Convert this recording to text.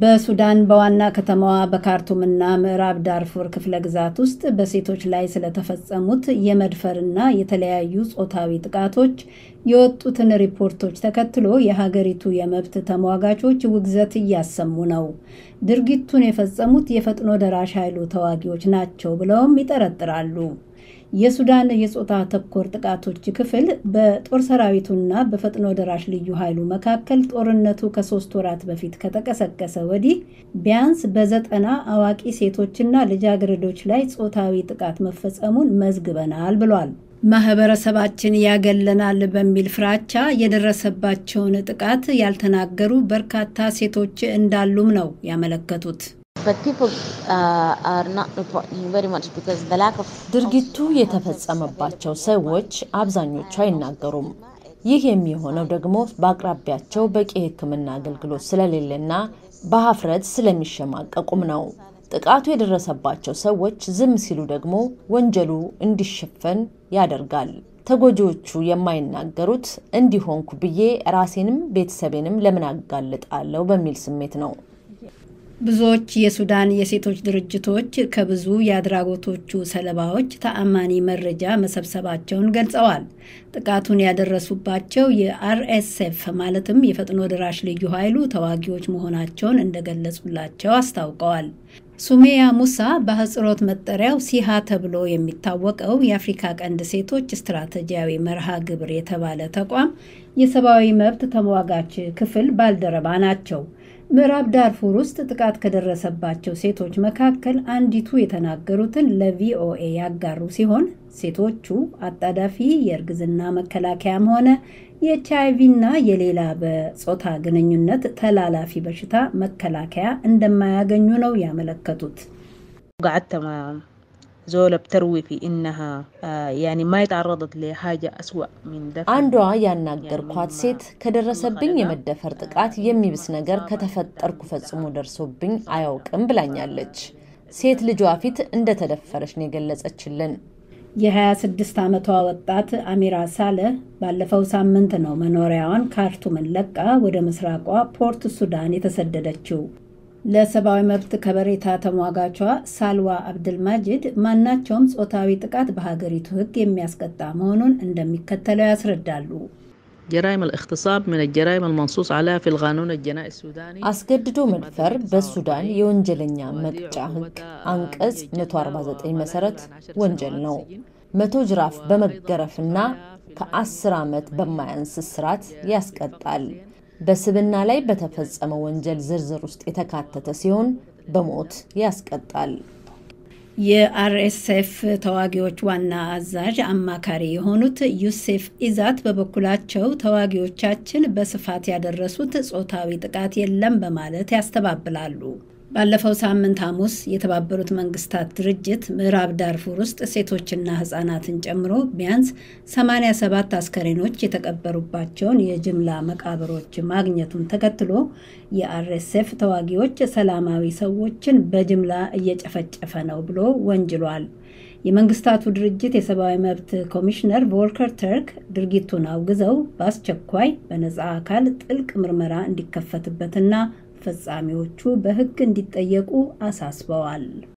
በሱዳን በዋና ከተማዋ በካርቱምና ምዕራብ ዳርፉር ክፍለ ግዛት ውስጥ በሴቶች ላይ ስለተፈጸሙት የመድፈርና የተለያዩ ጾታዊ ጥቃቶች የወጡትን ሪፖርቶች ተከትሎ የሀገሪቱ የመብት ተሟጋቾች ውግዘት እያሰሙ ነው። ድርጊቱን የፈጸሙት የፈጥኖ ደራሽ ኃይሉ ተዋጊዎች ናቸው ብለውም ይጠረጥራሉ። የሱዳን የጾታ ተኮር ጥቃቶች ክፍል በጦር ሰራዊቱና በፈጥኖ ደራሽ ልዩ ኃይሉ መካከል ጦርነቱ ከሶስት ወራት በፊት ከተቀሰቀሰ ወዲህ ቢያንስ በዘጠና አዋቂ ሴቶችና ልጃገረዶች ላይ ጾታዊ ጥቃት መፈጸሙን መዝግበናል ብሏል። ማህበረሰባችን ያገለናል በሚል ፍራቻ የደረሰባቸውን ጥቃት ያልተናገሩ በርካታ ሴቶች እንዳሉም ነው ያመለከቱት። Uh, ድርጊቱ የተፈጸመባቸው ሰዎች አብዛኞቹ አይናገሩም። ይህ የሚሆነው ደግሞ በአቅራቢያቸው በቂ የሕክምና አገልግሎት ስለሌለና በሀፍረት ስለሚሸማቀቁም ነው። ጥቃቱ የደረሰባቸው ሰዎች ዝም ሲሉ ደግሞ ወንጀሉ እንዲሸፈን ያደርጋል። ተጎጂዎቹ የማይናገሩት እንዲሆንኩ ብዬ ራሴንም ቤተሰቤንም ለምን አጋልጣለሁ በሚል ስሜት ነው። ብዙዎች የሱዳን የሴቶች ድርጅቶች ከብዙ የአድራጎቶቹ ሰለባዎች ተአማኒ መረጃ መሰብሰባቸውን ገልጸዋል። ጥቃቱን ያደረሱባቸው የአርኤስኤፍ ማለትም የፈጥኖ ደራሽ ልዩ ኃይሉ ተዋጊዎች መሆናቸውን እንደገለጹላቸው አስታውቀዋል። ሱሜያ ሙሳ በሕጽሮት መጠሪያው ሲሃ ተብሎ የሚታወቀው የአፍሪካ ቀንድ ሴቶች ስትራቴጂያዊ መርሃ ግብር የተባለ ተቋም የሰብአዊ መብት ተሟጋች ክፍል ባልደረባ ናቸው። ምዕራብ ዳርፉር ውስጥ ጥቃት ከደረሰባቸው ሴቶች መካከል አንዲቱ የተናገሩትን ለቪኦኤ ያጋሩ ሲሆን ሴቶቹ አጣዳፊ የእርግዝና መከላከያም ሆነ የኤች አይቪና የሌላ በጾታ ግንኙነት ተላላፊ በሽታ መከላከያ እንደማያገኙ ነው ያመለከቱት። ዞለ ብተርዊ ፊ ኢነሃ ያኒ ማይ ጣረጠት ለሃጃ አስዋ ሚን ደፈር። አንዷ ያናገርኳት ሴት ከደረሰብኝ የመደፈር ጥቃት የሚብስ ነገር ከተፈጠርኩ ፈጽሞ ደርሶብኝ አያውቅም ብላኛለች። ሴት ልጇ ፊት እንደተደፈረች ነው የገለጸችልን። የ26 ዓመቷ ወጣት አሚራ ሳለ ባለፈው ሳምንት ነው መኖሪያዋን ካርቱምን ለቃ ወደ ምስራቋ ፖርት ሱዳን የተሰደደችው። ለሰብአዊ መብት ከበሬታ ተሟጋቿ ሳልዋ አብድልማጂድ ማናቸውም ጾታዊ ጥቃት በሀገሪቱ ሕግ የሚያስቀጣ መሆኑን እንደሚከተለው ያስረዳሉ። አስገድዶ መድፈር በሱዳን የወንጀለኛ መቅጫ ሕግ አንቀጽ 149 መሰረት ወንጀል ነው። መቶ ጅራፍ በመገረፍና ከአስር ዓመት በማያንስ እስራት ያስቀጣል። በስብና ላይ በተፈጸመ ወንጀል ዝርዝር ውስጥ የተካተተ ሲሆን በሞት ያስቀጣል። የአርኤስኤፍ ተዋጊዎች ዋና አዛዥ አማካሪ የሆኑት ዩሴፍ ኢዛት በበኩላቸው ተዋጊዎቻችን በስፋት ያደረሱት ጾታዊ ጥቃት የለም በማለት ያስተባብላሉ። ባለፈው ሳምንት ሐሙስ የተባበሩት መንግስታት ድርጅት ምዕራብ ዳርፉር ውስጥ ሴቶችና ህጻናትን ጨምሮ ቢያንስ 87 አስከሬኖች የተቀበሩባቸውን የጅምላ መቃብሮች ማግኘቱን ተከትሎ የአርኤስኤፍ ተዋጊዎች ሰላማዊ ሰዎችን በጅምላ እየጨፈጨፈ ነው ብሎ ወንጅሏል። የመንግስታቱ ድርጅት የሰብአዊ መብት ኮሚሽነር ቮልከር ተርክ ድርጊቱን አውግዘው በአስቸኳይ በነፃ አካል ጥልቅ ምርመራ እንዲከፈትበትና ፈጻሚዎቹ በሕግ እንዲጠየቁ አሳስበዋል።